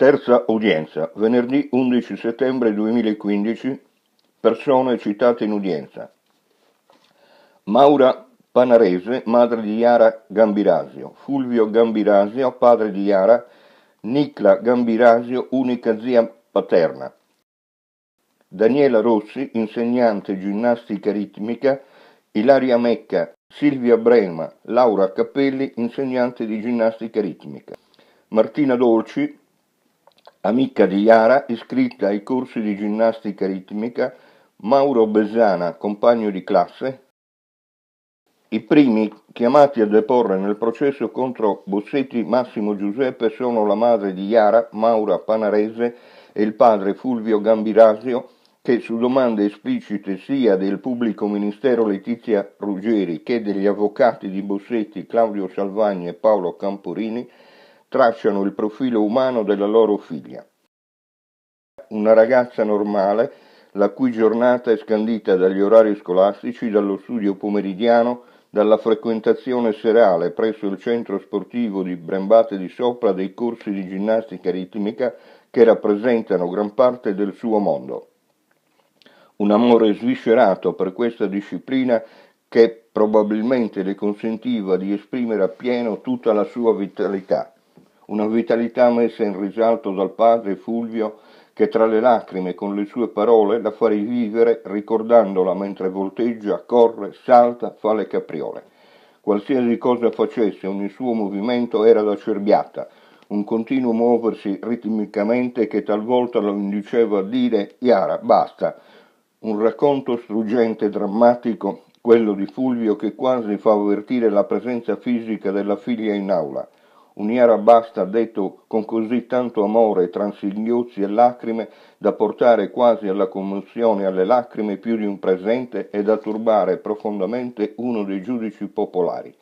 Terza udienza, venerdì 11 settembre 2015, persone citate in udienza. Maura Panarese, madre di Iara Gambirasio, Fulvio Gambirasio, padre di Iara, Nicla Gambirasio, unica zia paterna, Daniela Rossi, insegnante ginnastica ritmica, Ilaria Mecca, Silvia Brema, Laura Cappelli, insegnante di ginnastica ritmica, Martina Dolci, Amica di Iara, iscritta ai corsi di ginnastica ritmica Mauro Bezzana, compagno di classe, i primi chiamati a deporre nel processo contro Bossetti Massimo Giuseppe sono la madre di Iara, Maura Panarese, e il padre Fulvio Gambirasio, che su domande esplicite sia del pubblico ministero Letizia Ruggeri che degli avvocati di Bossetti Claudio Salvagni e Paolo Camporini tracciano il profilo umano della loro figlia. Una ragazza normale, la cui giornata è scandita dagli orari scolastici, dallo studio pomeridiano, dalla frequentazione serale presso il centro sportivo di Brembate di Sopra dei corsi di ginnastica ritmica che rappresentano gran parte del suo mondo. Un amore sviscerato per questa disciplina che probabilmente le consentiva di esprimere appieno tutta la sua vitalità, una vitalità messa in risalto dal padre Fulvio che tra le lacrime con le sue parole la fa rivivere ricordandola mentre volteggia, corre, salta, fa le capriole. Qualsiasi cosa facesse, ogni suo movimento era da cerbiata, un continuo muoversi ritmicamente che talvolta lo induceva a dire Iara, basta. Un racconto struggente e drammatico, quello di Fulvio che quasi fa avvertire la presenza fisica della figlia in aula Uniera basta detto con così tanto amore tra singhiozzi e lacrime da portare quasi alla commozione e alle lacrime più di un presente e da turbare profondamente uno dei giudici popolari.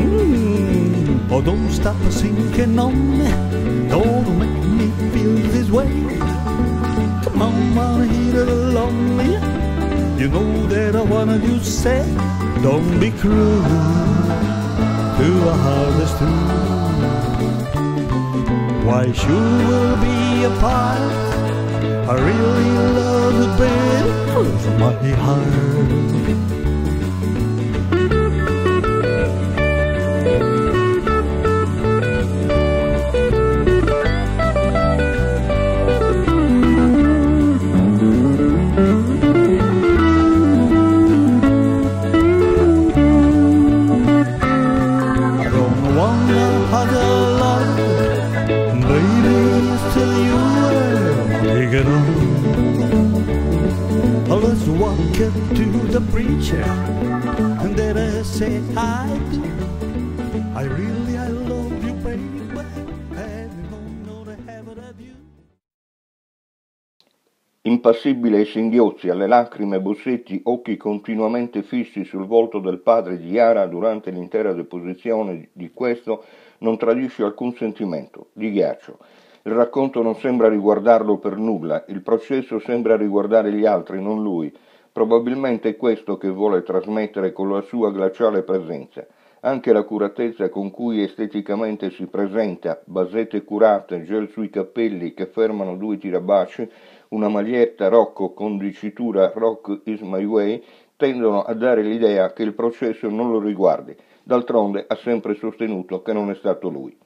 mm Oh, don't stop sinking on me. Don't make me feel this way. Come on, I'm lonely. You know that I wanna do say, don't be cruel to a heartless fool. Why should we be apart? I really love the bed of my heart. teacher and they will say hi do. I really, I love you, baby. Impassibile ai singhiozzi, alle lacrime, Bossetti, occhi continuamente fissi sul volto del padre di Yara durante l'intera deposizione di questo, non tradisce alcun sentimento, di ghiaccio. Il racconto non sembra riguardarlo per nulla, il processo sembra riguardare gli altri, non lui. Probabilmente è questo che vuole trasmettere con la sua glaciale presenza. Anche l'accuratezza con cui esteticamente si presenta, basette curate, gel sui capelli che fermano due tirabaci, una maglietta rocco con dicitura Rock is my way, tendono a dare l'idea che il processo non lo riguardi. D'altronde ha sempre sostenuto che non è stato lui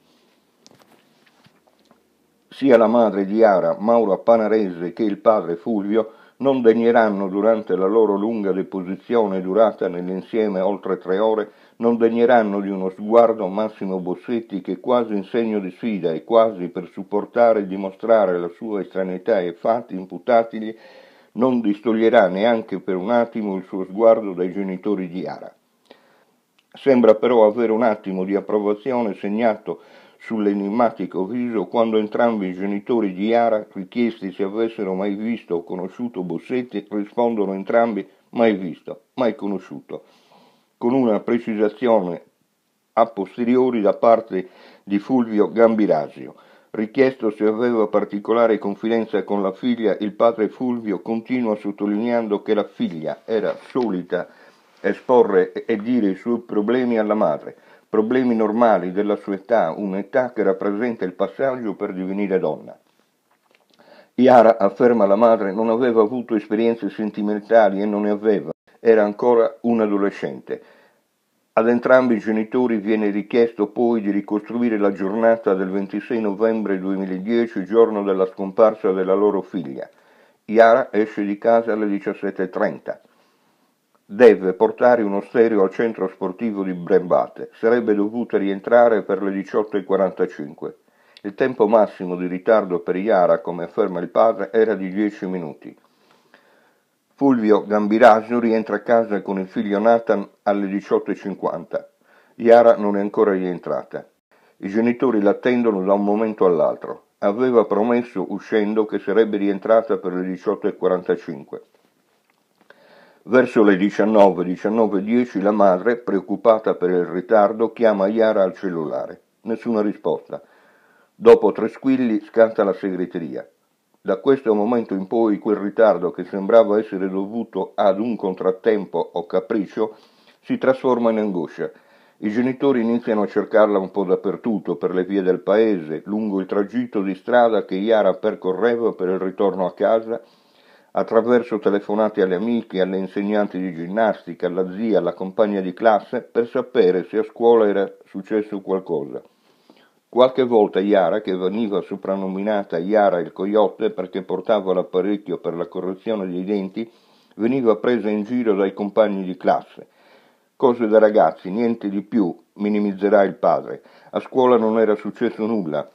sia la madre di Ara, Mauro Panarese, che il padre Fulvio non degneranno durante la loro lunga deposizione durata nell'insieme oltre tre ore, non degneranno di uno sguardo Massimo Bossetti che quasi in segno di sfida e quasi per supportare e dimostrare la sua estraneità ai fatti imputatigli, non distoglierà neanche per un attimo il suo sguardo dai genitori di Ara. Sembra però avere un attimo di approvazione segnato sull'enigmatico viso quando entrambi i genitori di Iara, richiesti se avessero mai visto o conosciuto Bossetti, rispondono entrambi mai visto, mai conosciuto, con una precisazione a posteriori da parte di Fulvio Gambirasio. Richiesto se aveva particolare confidenza con la figlia, il padre Fulvio continua sottolineando che la figlia era solita esporre e dire i suoi problemi alla madre problemi normali della sua età, un'età che rappresenta il passaggio per divenire donna. Iara, afferma la madre, non aveva avuto esperienze sentimentali e non ne aveva, era ancora un adolescente. Ad entrambi i genitori viene richiesto poi di ricostruire la giornata del 26 novembre 2010, giorno della scomparsa della loro figlia. Iara esce di casa alle 17.30. Deve portare uno stereo al centro sportivo di Brembate, sarebbe dovuta rientrare per le 18.45. Il tempo massimo di ritardo per Iara, come afferma il padre, era di 10 minuti. Fulvio Gambirasio rientra a casa con il figlio Nathan alle 18.50. Iara non è ancora rientrata. I genitori l'attendono da un momento all'altro. Aveva promesso uscendo che sarebbe rientrata per le 18.45. Verso le 19.19.10 la madre, preoccupata per il ritardo, chiama Iara al cellulare. Nessuna risposta. Dopo tre squilli scatta la segreteria. Da questo momento in poi quel ritardo che sembrava essere dovuto ad un contrattempo o capriccio si trasforma in angoscia. I genitori iniziano a cercarla un po' dappertutto, per le vie del paese, lungo il tragitto di strada che Iara percorreva per il ritorno a casa attraverso telefonate alle amiche, alle insegnanti di ginnastica, alla zia, alla compagna di classe, per sapere se a scuola era successo qualcosa. Qualche volta Iara, che veniva soprannominata Iara il coyote perché portava l'apparecchio per la correzione dei denti, veniva presa in giro dai compagni di classe. Cose da ragazzi, niente di più, minimizzerà il padre. A scuola non era successo nulla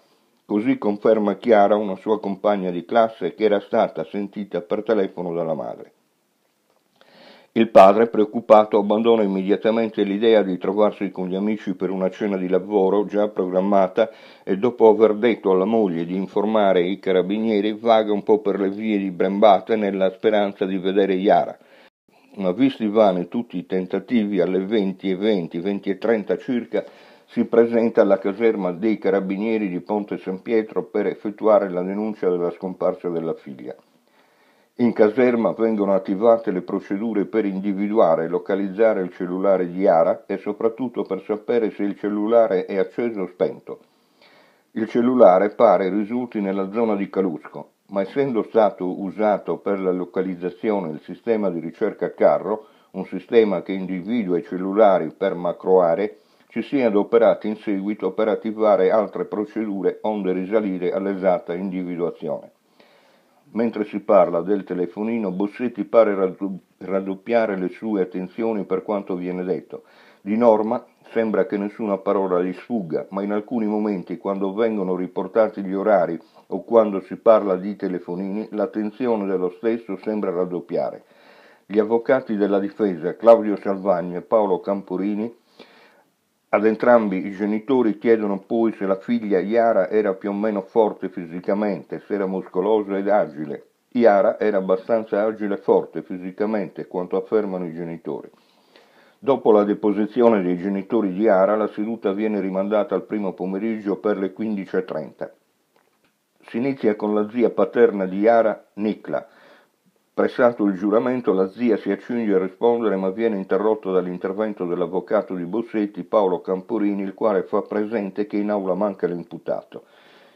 Così conferma Chiara, una sua compagna di classe, che era stata sentita per telefono dalla madre. Il padre, preoccupato, abbandona immediatamente l'idea di trovarsi con gli amici per una cena di lavoro già programmata e dopo aver detto alla moglie di informare i carabinieri vaga un po' per le vie di Brembate nella speranza di vedere Iara. Ma visti vani tutti i tentativi alle 20 e 20, 20 e 30 circa, si presenta alla caserma dei carabinieri di Ponte San Pietro per effettuare la denuncia della scomparsa della figlia. In caserma vengono attivate le procedure per individuare e localizzare il cellulare di Ara e soprattutto per sapere se il cellulare è acceso o spento. Il cellulare pare risulti nella zona di Calusco, ma essendo stato usato per la localizzazione il sistema di ricerca carro, un sistema che individua i cellulari per macroaree, si è adoperati in seguito per attivare altre procedure onde risalire all'esatta individuazione. Mentre si parla del telefonino, Bossetti pare raddoppiare le sue attenzioni per quanto viene detto. Di norma sembra che nessuna parola gli sfugga, ma in alcuni momenti, quando vengono riportati gli orari o quando si parla di telefonini, l'attenzione dello stesso sembra raddoppiare. Gli avvocati della difesa Claudio Salvagni e Paolo Camporini ad entrambi i genitori chiedono poi se la figlia Iara era più o meno forte fisicamente, se era muscolosa ed agile. Iara era abbastanza agile e forte fisicamente, quanto affermano i genitori. Dopo la deposizione dei genitori di Ara, la seduta viene rimandata al primo pomeriggio per le 15.30. Si inizia con la zia paterna di Ara, Nikla. Pressato il giuramento, la zia si accinge a rispondere ma viene interrotto dall'intervento dell'avvocato di Bossetti, Paolo Camporini, il quale fa presente che in aula manca l'imputato.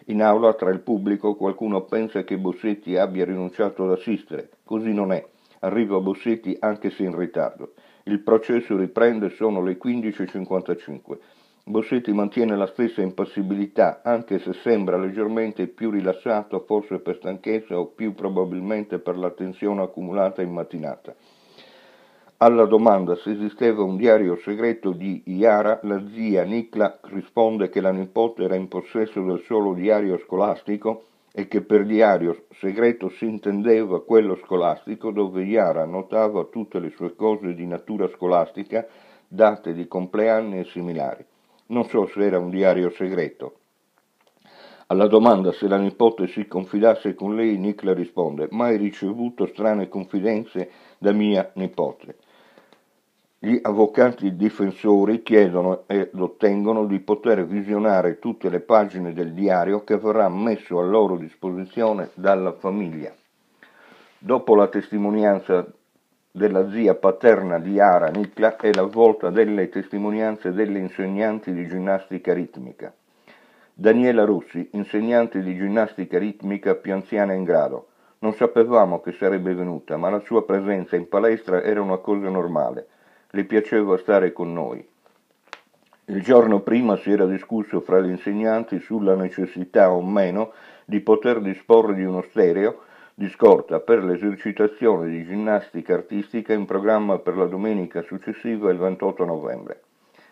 In aula, tra il pubblico, qualcuno pensa che Bossetti abbia rinunciato ad assistere. Così non è. Arriva Bossetti anche se in ritardo. Il processo riprende, sono le 15.55. Bossetti mantiene la stessa impassibilità, anche se sembra leggermente più rilassato, forse per stanchezza o più probabilmente per la tensione accumulata in mattinata. Alla domanda se esisteva un diario segreto di Iara, la zia Nicla risponde che la nipote era in possesso del solo diario scolastico e che per diario segreto si intendeva quello scolastico dove Iara notava tutte le sue cose di natura scolastica, date di compleanni e similari non so se era un diario segreto. Alla domanda se la nipote si confidasse con lei, Nicola risponde: Mai ricevuto strane confidenze da mia nipote. Gli avvocati difensori chiedono ed ottengono di poter visionare tutte le pagine del diario che verrà messo a loro disposizione dalla famiglia. Dopo la testimonianza della zia paterna di Ara Nicla è la volta delle testimonianze delle insegnanti di ginnastica ritmica. Daniela Rossi, insegnante di ginnastica ritmica più anziana in grado. Non sapevamo che sarebbe venuta, ma la sua presenza in palestra era una cosa normale. Le piaceva stare con noi. Il giorno prima si era discusso fra gli insegnanti sulla necessità o meno di poter disporre di uno stereo di scorta per l'esercitazione di ginnastica artistica in programma per la domenica successiva il 28 novembre.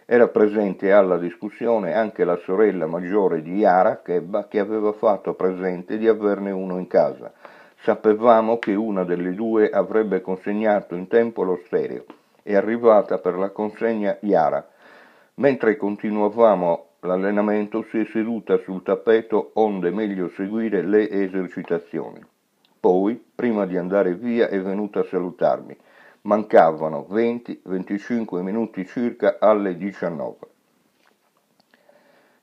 Era presente alla discussione anche la sorella maggiore di Iara, Chebba, che aveva fatto presente di averne uno in casa. Sapevamo che una delle due avrebbe consegnato in tempo lo stereo. È arrivata per la consegna Iara. Mentre continuavamo l'allenamento si è seduta sul tappeto onde meglio seguire le esercitazioni. Poi, prima di andare via, è venuta a salutarmi. Mancavano 20-25 minuti circa alle 19.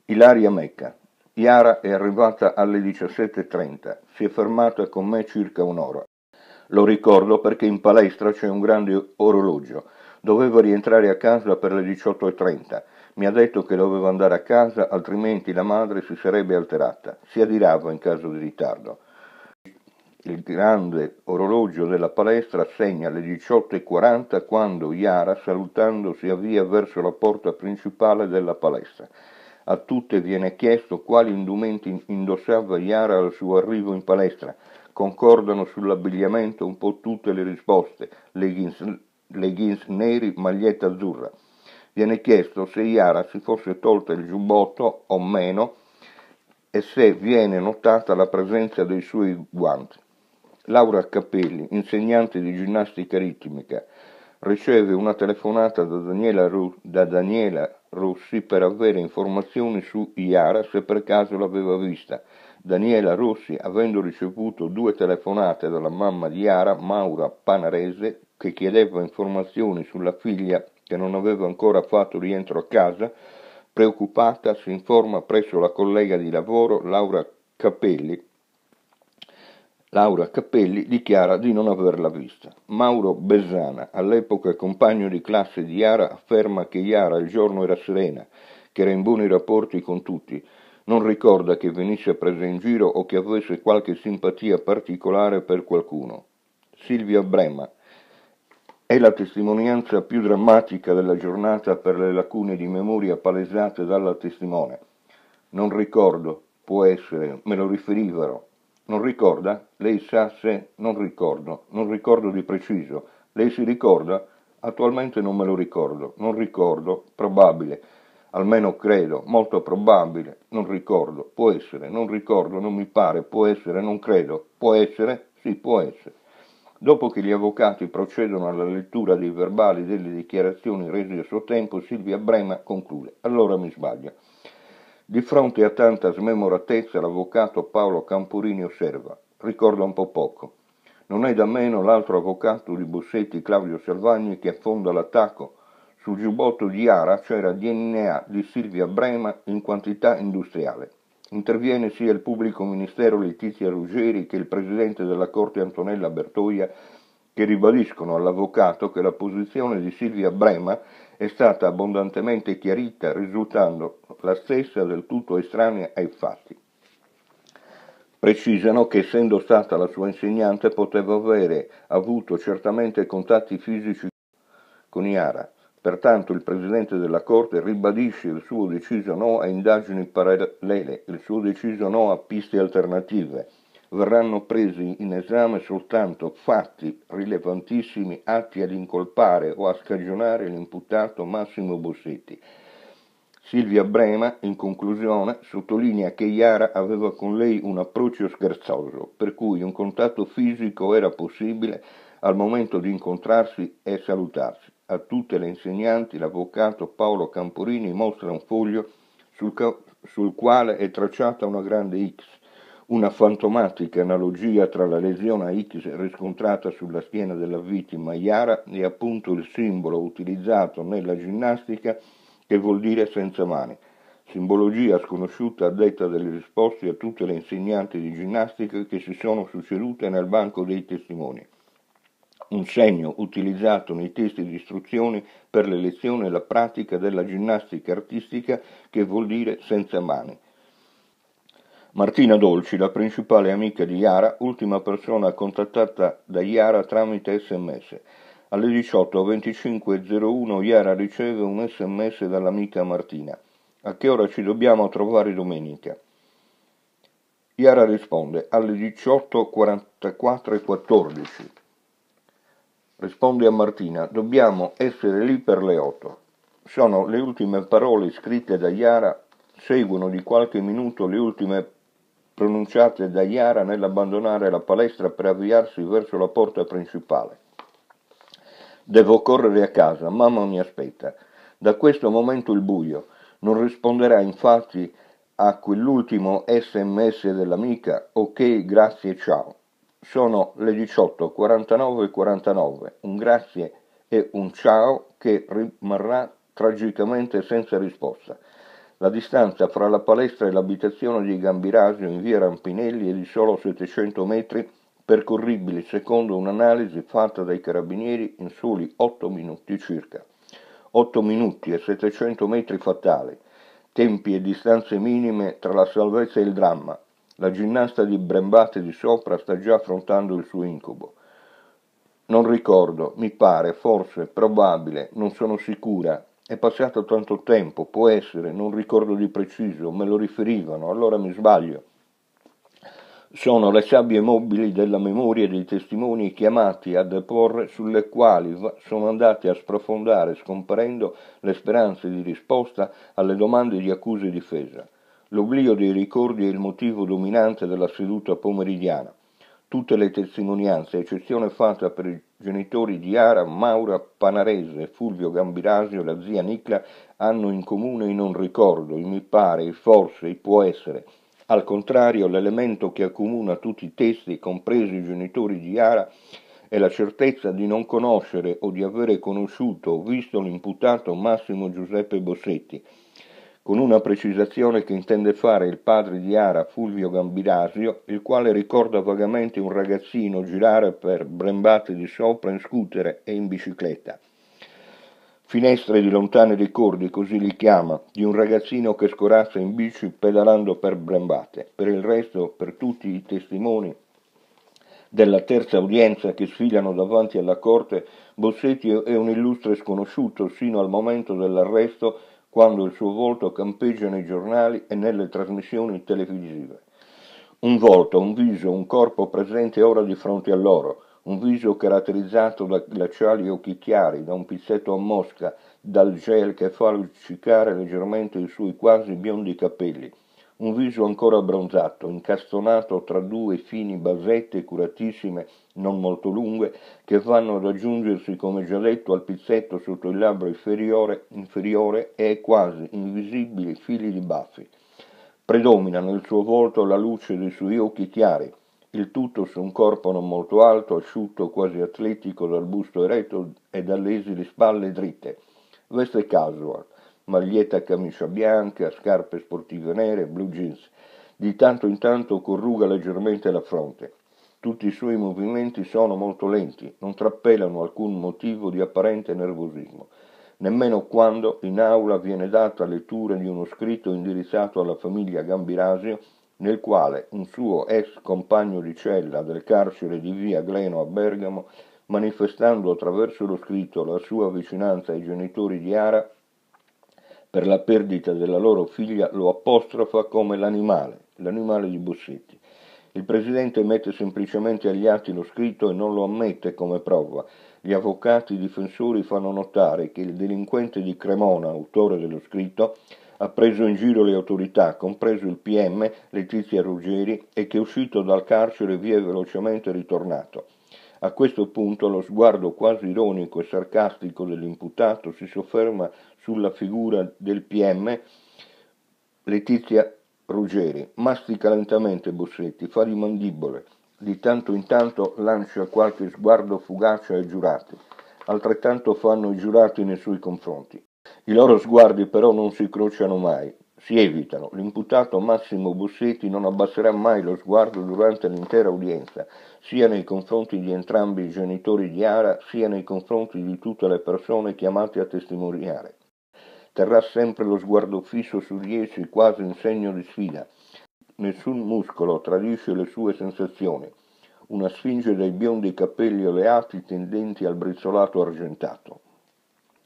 Ilaria Mecca. Iara è arrivata alle 17.30, si è fermata con me circa un'ora. Lo ricordo perché in palestra c'è un grande orologio. Dovevo rientrare a casa per le 18.30. Mi ha detto che dovevo andare a casa, altrimenti la madre si sarebbe alterata. Si adirava in caso di ritardo. Il grande orologio della palestra segna le 18.40 quando Yara, salutando, si avvia verso la porta principale della palestra. A tutte viene chiesto quali indumenti indossava Yara al suo arrivo in palestra. Concordano sull'abbigliamento un po' tutte le risposte, leggings, leggings neri, maglietta azzurra. Viene chiesto se Yara si fosse tolta il giubbotto o meno e se viene notata la presenza dei suoi guanti. Laura Capelli, insegnante di ginnastica ritmica, riceve una telefonata da Daniela, Ru- da Daniela Rossi per avere informazioni su Iara se per caso l'aveva vista. Daniela Rossi, avendo ricevuto due telefonate dalla mamma di Iara, Maura Panarese, che chiedeva informazioni sulla figlia che non aveva ancora fatto rientro a casa, preoccupata si informa presso la collega di lavoro Laura Capelli Laura Cappelli dichiara di non averla vista. Mauro Bezzana, all'epoca compagno di classe di Iara, afferma che Iara il giorno era serena, che era in buoni rapporti con tutti, non ricorda che venisse presa in giro o che avesse qualche simpatia particolare per qualcuno. Silvia Brema è la testimonianza più drammatica della giornata per le lacune di memoria palesate dalla testimone. Non ricordo, può essere, me lo riferivano, non ricorda? Lei sa se non ricordo, non ricordo di preciso. Lei si ricorda? Attualmente non me lo ricordo, non ricordo, probabile, almeno credo, molto probabile, non ricordo, può essere, non ricordo, non mi pare, può essere, non credo, può essere, sì, può essere. Dopo che gli avvocati procedono alla lettura dei verbali delle dichiarazioni rese a suo tempo, Silvia Brema conclude. Allora mi sbaglia. Di fronte a tanta smemoratezza l'avvocato Paolo Campurini osserva, ricorda un po' poco. Non è da meno l'altro avvocato di Bossetti, Claudio Salvagni che affonda l'attacco sul giubbotto di Ara c'era cioè DNA di Silvia Brema in quantità industriale. Interviene sia il pubblico ministero Letizia Ruggeri che il presidente della Corte Antonella Bertoia che ribadiscono all'avvocato che la posizione di Silvia Brema è stata abbondantemente chiarita risultando la stessa del tutto estranea ai fatti. Precisano che essendo stata la sua insegnante poteva avere avuto certamente contatti fisici con Iara, pertanto il Presidente della Corte ribadisce il suo deciso no a indagini parallele, il suo deciso no a piste alternative verranno presi in esame soltanto fatti rilevantissimi atti ad incolpare o a scagionare l'imputato Massimo Bossetti. Silvia Brema, in conclusione, sottolinea che Iara aveva con lei un approccio scherzoso, per cui un contatto fisico era possibile al momento di incontrarsi e salutarsi. A tutte le insegnanti l'avvocato Paolo Camporini mostra un foglio sul, sul quale è tracciata una grande X una fantomatica analogia tra la lesione a X riscontrata sulla schiena della vittima Iara e appunto il simbolo utilizzato nella ginnastica che vuol dire senza mani, simbologia sconosciuta a detta delle risposte a tutte le insegnanti di ginnastica che si sono succedute nel banco dei testimoni. Un segno utilizzato nei testi di istruzione per l'elezione e la pratica della ginnastica artistica che vuol dire senza mani Martina Dolci, la principale amica di Yara, ultima persona contattata da Yara tramite sms. Alle 18.25.01 Yara riceve un sms dall'amica Martina. A che ora ci dobbiamo trovare domenica? Yara risponde alle 18.44.14. Risponde a Martina, dobbiamo essere lì per le 8. Sono le ultime parole scritte da Yara, seguono di qualche minuto le ultime parole pronunciate da Iara nell'abbandonare la palestra per avviarsi verso la porta principale. Devo correre a casa, mamma mi aspetta. Da questo momento il buio. Non risponderà infatti a quell'ultimo sms dell'amica, ok, grazie, ciao. Sono le 18.49 e 49, un grazie e un ciao che rimarrà tragicamente senza risposta. La distanza fra la palestra e l'abitazione di Gambirasio in via Rampinelli è di solo 700 metri, percorribili secondo un'analisi fatta dai carabinieri in soli 8 minuti circa. 8 minuti e 700 metri fatali, tempi e distanze minime tra la salvezza e il dramma. La ginnasta di Brembate di sopra sta già affrontando il suo incubo. Non ricordo, mi pare, forse, probabile, non sono sicura è passato tanto tempo, può essere, non ricordo di preciso, me lo riferivano, allora mi sbaglio. Sono le sabbie mobili della memoria dei testimoni chiamati a deporre sulle quali sono andati a sprofondare scomparendo le speranze di risposta alle domande di accusa e difesa. L'oblio dei ricordi è il motivo dominante della seduta pomeridiana. Tutte le testimonianze, eccezione fatta per il genitori di Ara, Maura Panarese, Fulvio Gambirasio e la zia Nicla hanno in comune in un ricordo, il mi pare, il forse, il può essere. Al contrario, l'elemento che accomuna tutti i testi, compresi i genitori di Ara, è la certezza di non conoscere o di avere conosciuto o visto l'imputato Massimo Giuseppe Bossetti, con una precisazione che intende fare il padre di Ara Fulvio Gambirasio, il quale ricorda vagamente un ragazzino girare per brembate di sopra in scooter e in bicicletta. Finestre di lontani ricordi, così li chiama, di un ragazzino che scorazza in bici pedalando per brembate. Per il resto, per tutti i testimoni della terza udienza che sfilano davanti alla corte, Bossetti è un illustre sconosciuto sino al momento dell'arresto quando il suo volto campeggia nei giornali e nelle trasmissioni televisive. Un volto, un viso, un corpo presente ora di fronte a loro, un viso caratterizzato da glaciali occhi chiari, da un pizzetto a mosca, dal gel che fa luccicare leggermente i suoi quasi biondi capelli, un viso ancora abbronzato, incastonato tra due fini basette curatissime, non molto lunghe, che fanno ad aggiungersi come già detto al pizzetto sotto il labbro inferiore, inferiore e quasi invisibili fili di baffi. Predomina nel suo volto la luce dei suoi occhi chiari, il tutto su un corpo non molto alto, asciutto, quasi atletico dal busto eretto e dalle esili spalle dritte. Veste casual, maglietta a camicia bianca, scarpe sportive nere, blue jeans. Di tanto in tanto corruga leggermente la fronte. Tutti i suoi movimenti sono molto lenti, non trappelano alcun motivo di apparente nervosismo, nemmeno quando in aula viene data lettura di uno scritto indirizzato alla famiglia Gambirasio nel quale un suo ex compagno di cella del carcere di via Gleno a Bergamo, manifestando attraverso lo scritto la sua vicinanza ai genitori di Ara, per la perdita della loro figlia lo apostrofa come l'animale, l'animale di Bussetti. Il presidente mette semplicemente agli atti lo scritto e non lo ammette come prova. Gli avvocati difensori fanno notare che il delinquente di Cremona, autore dello scritto, ha preso in giro le autorità, compreso il PM Letizia Ruggeri, e che è uscito dal carcere vi è velocemente ritornato. A questo punto lo sguardo quasi ironico e sarcastico dell'imputato si sofferma sulla figura del PM Letizia Ruggeri. Mastica lentamente Bossetti, fa di mandibole, di tanto in tanto lancia qualche sguardo fugace ai giurati. Altrettanto fanno i giurati nei suoi confronti. I loro sguardi però non si crociano mai, si evitano. L'imputato Massimo Bussetti non abbasserà mai lo sguardo durante l'intera udienza, sia nei confronti di entrambi i genitori di Ara, sia nei confronti di tutte le persone chiamate a testimoniare. Terrà sempre lo sguardo fisso su di essi quasi in segno di sfida. Nessun muscolo tradisce le sue sensazioni. Una sfinge dai biondi capelli oleati tendenti al brizzolato argentato.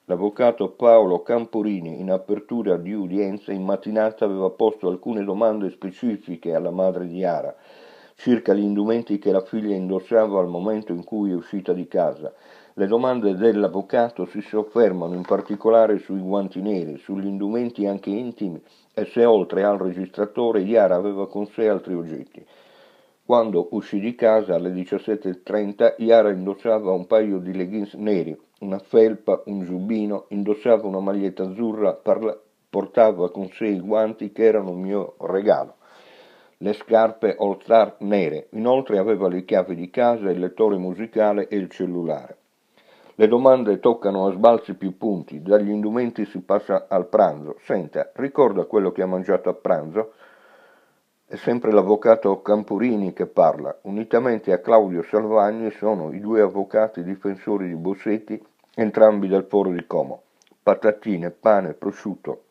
L'avvocato Paolo Camporini, in apertura di udienza in mattinata, aveva posto alcune domande specifiche alla madre di Ara circa gli indumenti che la figlia indossava al momento in cui è uscita di casa. Le domande dell'avvocato si soffermano in particolare sui guanti neri, sugli indumenti anche intimi e se oltre al registratore Iara aveva con sé altri oggetti. Quando uscì di casa alle 17.30 Iara indossava un paio di leggings neri, una felpa, un giubbino, indossava una maglietta azzurra, parla- portava con sé i guanti che erano un mio regalo, le scarpe All Star nere, inoltre aveva le chiavi di casa, il lettore musicale e il cellulare. Le domande toccano a sbalzi più punti, dagli indumenti si passa al pranzo. Senta, ricorda quello che ha mangiato a pranzo? È sempre l'avvocato Campurini che parla. Unitamente a Claudio Salvagni sono i due avvocati difensori di Bossetti, entrambi del Foro di Como. Patatine, pane, prosciutto.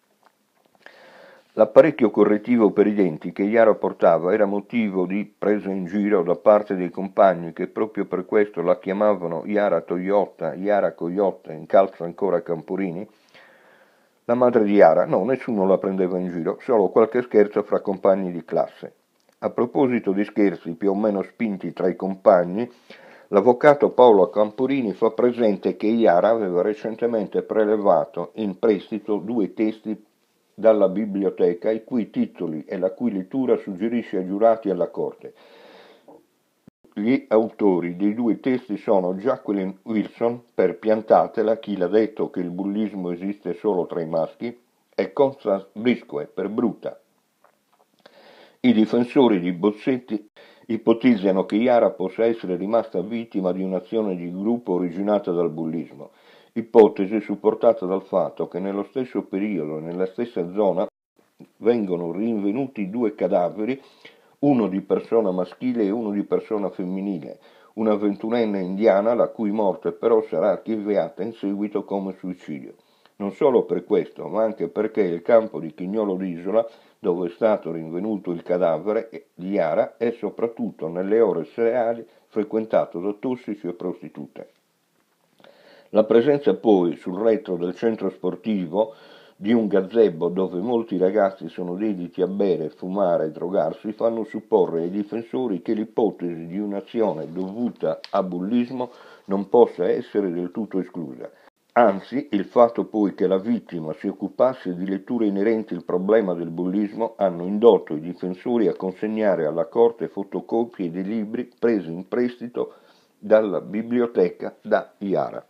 L'apparecchio correttivo per i denti che Iara portava era motivo di presa in giro da parte dei compagni che proprio per questo la chiamavano Iara Toyota, Iara Coyotta, in calza ancora Campurini, la madre di Ara, no, nessuno la prendeva in giro, solo qualche scherzo fra compagni di classe. A proposito di scherzi più o meno spinti tra i compagni, l'avvocato Paolo Campurini fa presente che Iara aveva recentemente prelevato in prestito due testi dalla biblioteca i cui titoli e la cui lettura suggerisce ai giurati e alla Corte. Gli autori dei due testi sono Jacqueline Wilson per Piantatela, chi l'ha detto che il bullismo esiste solo tra i maschi, e Constance Briscoe per Bruta. I difensori di Bozzetti ipotizzano che Yara possa essere rimasta vittima di un'azione di gruppo originata dal bullismo, ipotesi supportata dal fatto che nello stesso periodo nella stessa zona vengono rinvenuti due cadaveri uno di persona maschile e uno di persona femminile, una ventunenne indiana la cui morte però sarà archiviata in seguito come suicidio. Non solo per questo, ma anche perché il campo di Chignolo d'Isola, dove è stato rinvenuto il cadavere di Iara, è soprattutto nelle ore serali frequentato da tossici e prostitute. La presenza poi sul retro del centro sportivo di un gazebo dove molti ragazzi sono dediti a bere, fumare e drogarsi fanno supporre ai difensori che l'ipotesi di un'azione dovuta a bullismo non possa essere del tutto esclusa. Anzi, il fatto poi che la vittima si occupasse di letture inerenti al problema del bullismo hanno indotto i difensori a consegnare alla Corte fotocopie dei libri presi in prestito dalla biblioteca da Iara.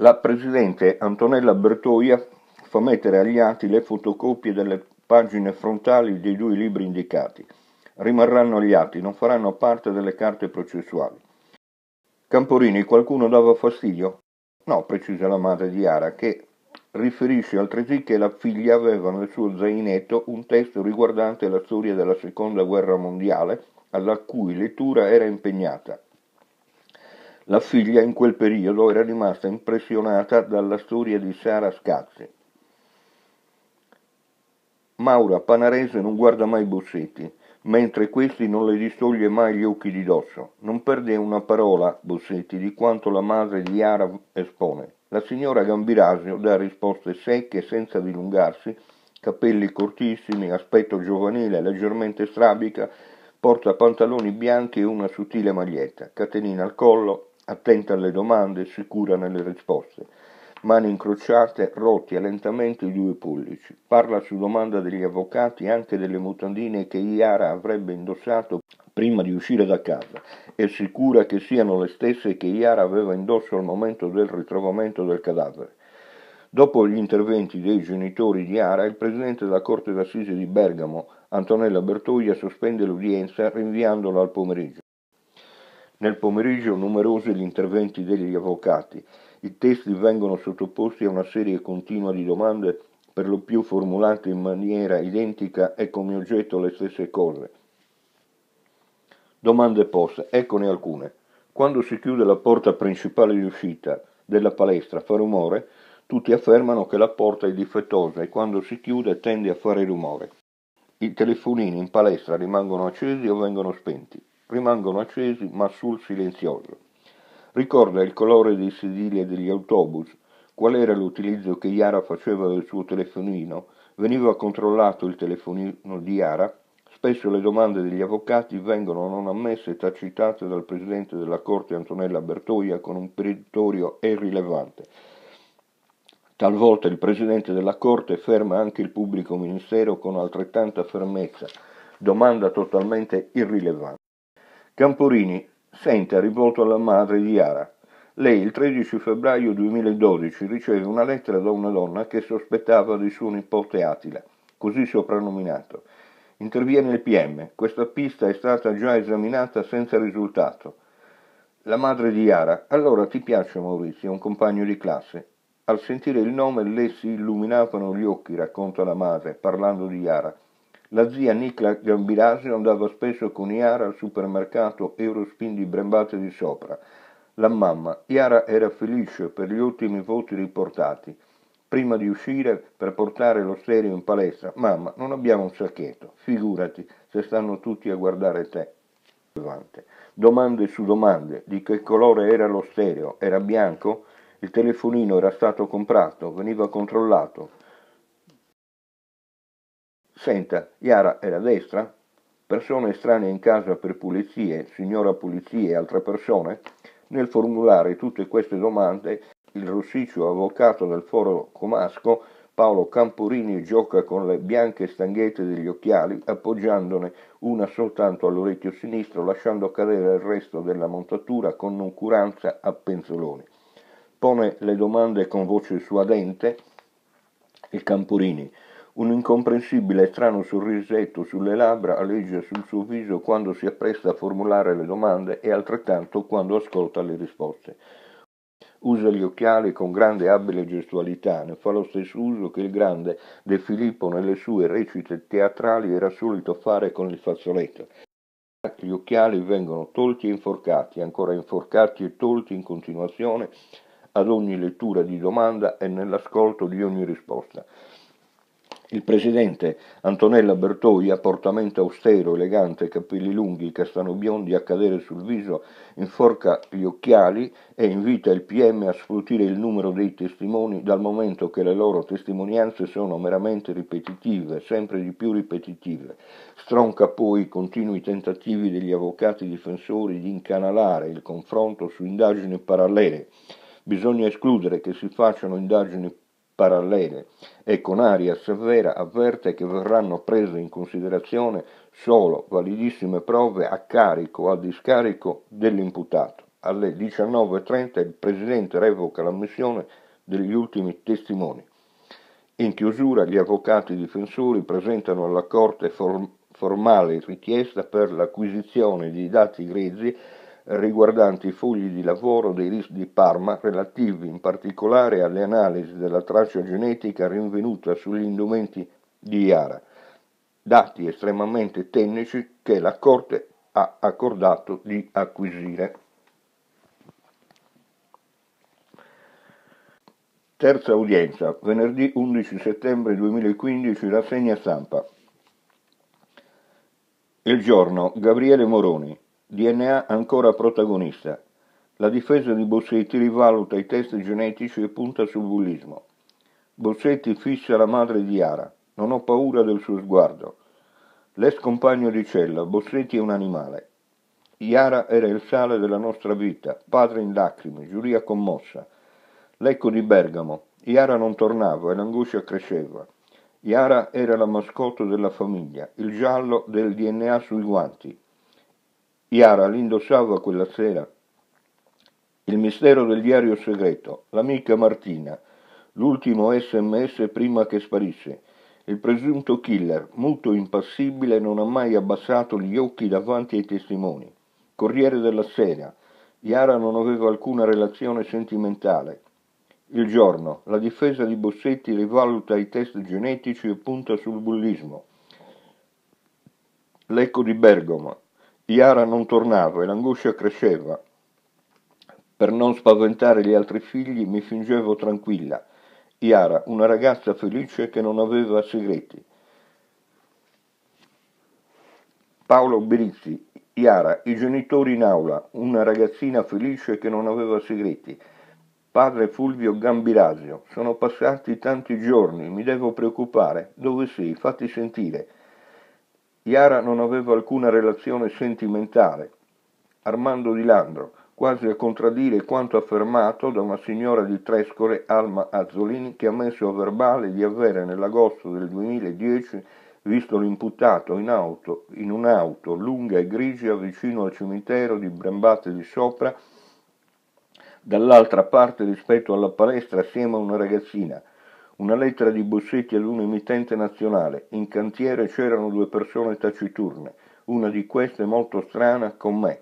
La presidente Antonella Bertoia fa mettere agli atti le fotocopie delle pagine frontali dei due libri indicati. Rimarranno agli atti, non faranno parte delle carte processuali. Camporini, qualcuno dava fastidio? No, precisa la madre di Ara, che riferisce altresì che la figlia aveva nel suo zainetto un testo riguardante la storia della seconda guerra mondiale alla cui lettura era impegnata la figlia in quel periodo era rimasta impressionata dalla storia di Sara Scazzi. Maura Panarese non guarda mai Bossetti, mentre questi non le distoglie mai gli occhi di dosso. Non perde una parola, Bossetti, di quanto la madre di Ara espone. La signora Gambirasio dà risposte secche senza dilungarsi, capelli cortissimi, aspetto giovanile, leggermente strabica, porta pantaloni bianchi e una sottile maglietta, catenina al collo, attenta alle domande e sicura nelle risposte. Mani incrociate, rotia lentamente i due pollici. Parla su domanda degli avvocati anche delle mutandine che Iara avrebbe indossato prima di uscire da casa. È sicura che siano le stesse che Iara aveva indosso al momento del ritrovamento del cadavere. Dopo gli interventi dei genitori di Ara, il presidente della Corte d'Assise di Bergamo, Antonella Bertoglia, sospende l'udienza rinviandola al pomeriggio. Nel pomeriggio numerosi gli interventi degli avvocati. I testi vengono sottoposti a una serie continua di domande, per lo più formulate in maniera identica e come oggetto le stesse cose. Domande poste, eccone alcune. Quando si chiude la porta principale di uscita della palestra fa rumore, tutti affermano che la porta è difettosa e quando si chiude tende a fare rumore. I telefonini in palestra rimangono accesi o vengono spenti rimangono accesi ma sul silenzioso. Ricorda il colore dei sedili e degli autobus, qual era l'utilizzo che Iara faceva del suo telefonino, veniva controllato il telefonino di Iara, spesso le domande degli avvocati vengono non ammesse e tacitate dal presidente della Corte Antonella Bertoia con un peritorio irrilevante. Talvolta il presidente della Corte ferma anche il pubblico ministero con altrettanta fermezza, domanda totalmente irrilevante. Camporini senta, rivolto alla madre di Yara. Lei il 13 febbraio 2012 riceve una lettera da una donna che sospettava di suo nipote Attila, così soprannominato. Interviene il PM, questa pista è stata già esaminata senza risultato. La madre di Yara, allora ti piace Maurizio, un compagno di classe? Al sentire il nome le si illuminavano gli occhi, racconta la madre, parlando di Yara. La zia Nicla Gambirasio andava spesso con Iara al supermercato Eurospin di Brembate di sopra. La mamma, Iara era felice per gli ultimi voti riportati. Prima di uscire per portare lo stereo in palestra, mamma, non abbiamo un sacchetto, figurati se stanno tutti a guardare te. Domande su domande, di che colore era lo stereo? Era bianco? Il telefonino era stato comprato, veniva controllato. Senta, Iara è la destra? Persone strane in casa per pulizie, signora pulizie e altre persone? Nel formulare tutte queste domande, il rossiccio avvocato del foro comasco Paolo Camporini gioca con le bianche stanghette degli occhiali, appoggiandone una soltanto all'orecchio sinistro, lasciando cadere il resto della montatura con noncuranza a penzoloni. Pone le domande con voce suadente il Camporini, un incomprensibile e strano sorrisetto sulle labbra alleggia sul suo viso quando si appresta a formulare le domande e altrettanto quando ascolta le risposte. Usa gli occhiali con grande abile gestualità, ne fa lo stesso uso che il grande De Filippo nelle sue recite teatrali era solito fare con il fazzoletto. Gli occhiali vengono tolti e inforcati, ancora inforcati e tolti in continuazione ad ogni lettura di domanda e nell'ascolto di ogni risposta. Il presidente Antonella Bertoia, portamento austero, elegante, capelli lunghi, castano biondi a cadere sul viso, inforca gli occhiali e invita il PM a sfruttare il numero dei testimoni dal momento che le loro testimonianze sono meramente ripetitive, sempre di più ripetitive. Stronca poi i continui tentativi degli avvocati difensori di incanalare il confronto su indagini parallele. Bisogna escludere che si facciano indagini parallele parallele e con aria severa avverte che verranno prese in considerazione solo validissime prove a carico o a discarico dell'imputato. Alle 19.30 il Presidente revoca l'ammissione degli ultimi testimoni. In chiusura gli avvocati difensori presentano alla Corte form- formale richiesta per l'acquisizione di dati grezzi riguardanti i fogli di lavoro dei RIS di Parma relativi in particolare alle analisi della traccia genetica rinvenuta sugli indumenti di Iara, dati estremamente tecnici che la Corte ha accordato di acquisire. Terza udienza, venerdì 11 settembre 2015, rassegna stampa. Il giorno, Gabriele Moroni. DNA ancora protagonista. La difesa di Bossetti rivaluta i test genetici e punta sul bullismo. Bossetti fissa la madre di Ara. Non ho paura del suo sguardo. L'ex compagno di cella, Bossetti è un animale. Iara era il sale della nostra vita, padre in lacrime, giuria commossa. L'ecco di Bergamo. Iara non tornava e l'angoscia cresceva. Iara era la mascotte della famiglia, il giallo del DNA sui guanti. Chiara l'indossava quella sera. Il mistero del diario segreto, l'amica Martina, l'ultimo sms prima che sparisse. Il presunto killer, muto impassibile, non ha mai abbassato gli occhi davanti ai testimoni. Corriere della Sera. Iara non aveva alcuna relazione sentimentale. Il giorno. La difesa di Bossetti rivaluta i test genetici e punta sul bullismo. L'Ecco di Bergamo. Iara non tornava e l'angoscia cresceva. Per non spaventare gli altri figli mi fingevo tranquilla. Iara, una ragazza felice che non aveva segreti. Paolo Berizzi, Iara, i genitori in aula, una ragazzina felice che non aveva segreti. Padre Fulvio Gambirasio, sono passati tanti giorni, mi devo preoccupare. Dove sei? Fatti sentire. Chiara non aveva alcuna relazione sentimentale. Armando Di Landro, quasi a contraddire quanto affermato da una signora di Trescore, Alma Azzolini, che ha messo a verbale di avere nell'agosto del 2010 visto l'imputato in, auto, in un'auto lunga e grigia vicino al cimitero di Brembate di Sopra, dall'altra parte rispetto alla palestra assieme a una ragazzina, una lettera di Bossetti ad un emittente nazionale. In cantiere c'erano due persone taciturne, una di queste molto strana con me.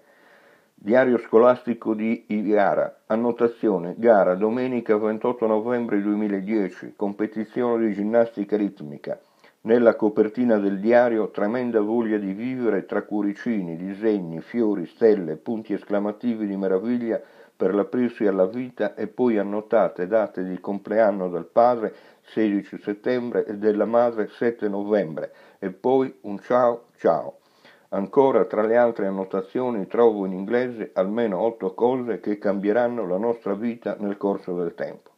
Diario scolastico di Iviara. Annotazione. Gara domenica 28 novembre 2010. Competizione di ginnastica ritmica. Nella copertina del diario tremenda voglia di vivere tra cuoricini, disegni, fiori, stelle, punti esclamativi di meraviglia per l'aprirsi alla vita e poi annotate date di compleanno del padre 16 settembre e della madre 7 novembre e poi un ciao ciao. Ancora tra le altre annotazioni trovo in inglese almeno otto cose che cambieranno la nostra vita nel corso del tempo.